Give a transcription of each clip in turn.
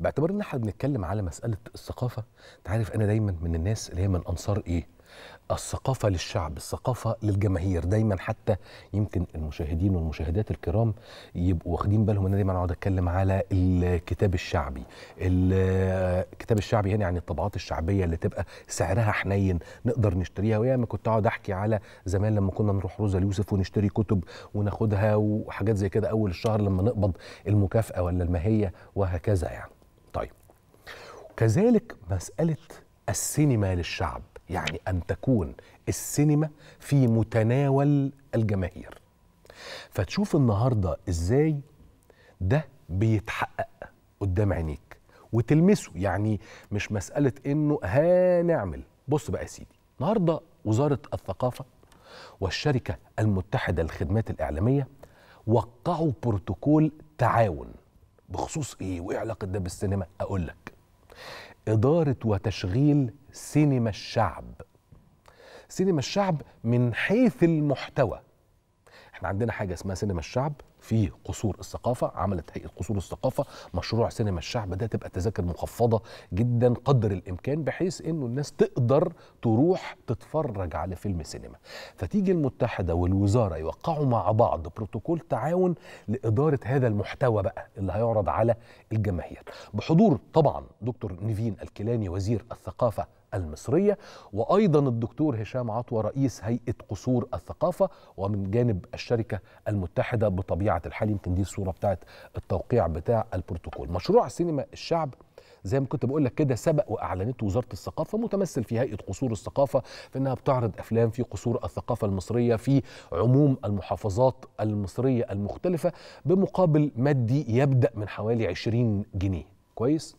باعتبار ان احنا بنتكلم على مساله الثقافه انت عارف انا دايما من الناس اللي هي من انصار ايه الثقافة للشعب الثقافة للجماهير دايما حتى يمكن المشاهدين والمشاهدات الكرام يبقوا واخدين بالهم ان انا دايما اقعد اتكلم على الكتاب الشعبي الكتاب الشعبي هنا يعني الطبعات الشعبية اللي تبقى سعرها حنين نقدر نشتريها وياما كنت اقعد احكي على زمان لما كنا نروح روزا اليوسف ونشتري كتب وناخدها وحاجات زي كده اول الشهر لما نقبض المكافأة ولا المهية وهكذا يعني كذلك مساله السينما للشعب يعني ان تكون السينما في متناول الجماهير فتشوف النهارده ازاي ده بيتحقق قدام عينيك وتلمسه يعني مش مساله انه هنعمل بص بقى يا سيدي النهارده وزاره الثقافه والشركه المتحده للخدمات الاعلاميه وقعوا بروتوكول تعاون بخصوص ايه وايه علاقه ده بالسينما اقول لك إدارة وتشغيل سينما الشعب سينما الشعب من حيث المحتوى احنا عندنا حاجه اسمها سينما الشعب في قصور الثقافه عملت هيئه قصور الثقافه مشروع سينما الشعب ده تبقى تذاكر مخفضه جدا قدر الامكان بحيث انه الناس تقدر تروح تتفرج على فيلم سينما فتيجي المتحده والوزاره يوقعوا مع بعض بروتوكول تعاون لاداره هذا المحتوى بقى اللي هيعرض على الجماهير بحضور طبعا دكتور نيفين الكيلاني وزير الثقافه المصرية وأيضا الدكتور هشام عطوة رئيس هيئة قصور الثقافة ومن جانب الشركة المتحدة بطبيعة الحال يمكن دي الصورة بتاعت التوقيع بتاع البروتوكول مشروع سينما الشعب زي ما كنت بقول لك كده سبق واعلنته وزاره الثقافه متمثل في هيئه قصور الثقافه في انها بتعرض افلام في قصور الثقافه المصريه في عموم المحافظات المصريه المختلفه بمقابل مادي يبدا من حوالي 20 جنيه كويس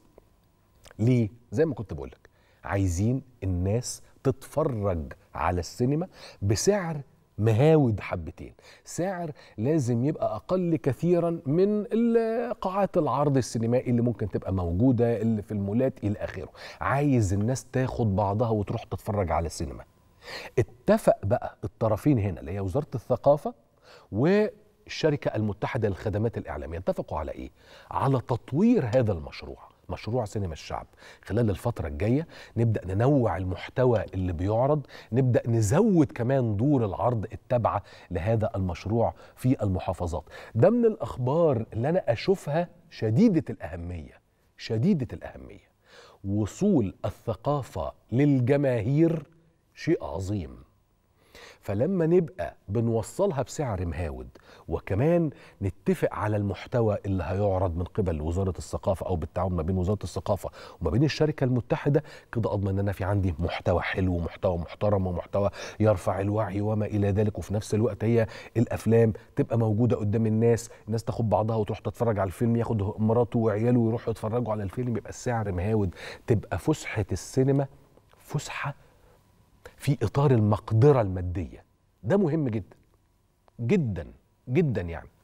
ليه زي ما كنت بقول لك عايزين الناس تتفرج على السينما بسعر مهاود حبتين سعر لازم يبقى أقل كثيرا من قاعات العرض السينمائي اللي ممكن تبقى موجودة اللي في المولات إلى آخره عايز الناس تاخد بعضها وتروح تتفرج على السينما اتفق بقى الطرفين هنا اللي هي وزارة الثقافة والشركة المتحدة للخدمات الإعلامية اتفقوا على إيه؟ على تطوير هذا المشروع مشروع سينما الشعب خلال الفترة الجاية نبدأ ننوع المحتوى اللي بيعرض نبدأ نزود كمان دور العرض التابعة لهذا المشروع في المحافظات ده من الأخبار اللي أنا أشوفها شديدة الأهمية شديدة الأهمية وصول الثقافة للجماهير شيء عظيم فلما نبقى بنوصلها بسعر مهاود وكمان نتفق على المحتوى اللي هيعرض من قبل وزارة الثقافة أو بالتعاون ما بين وزارة الثقافة وما بين الشركة المتحدة كده أضمن أن أنا في عندي محتوى حلو ومحتوى محترم ومحتوى يرفع الوعي وما إلى ذلك وفي نفس الوقت هي الأفلام تبقى موجودة قدام الناس الناس تاخد بعضها وتروح تتفرج على الفيلم ياخد مراته وعياله ويروحوا يتفرجوا على الفيلم يبقى السعر مهاود تبقى فسحة السينما فسحه في اطار المقدره الماديه ده مهم جدا جدا جدا يعني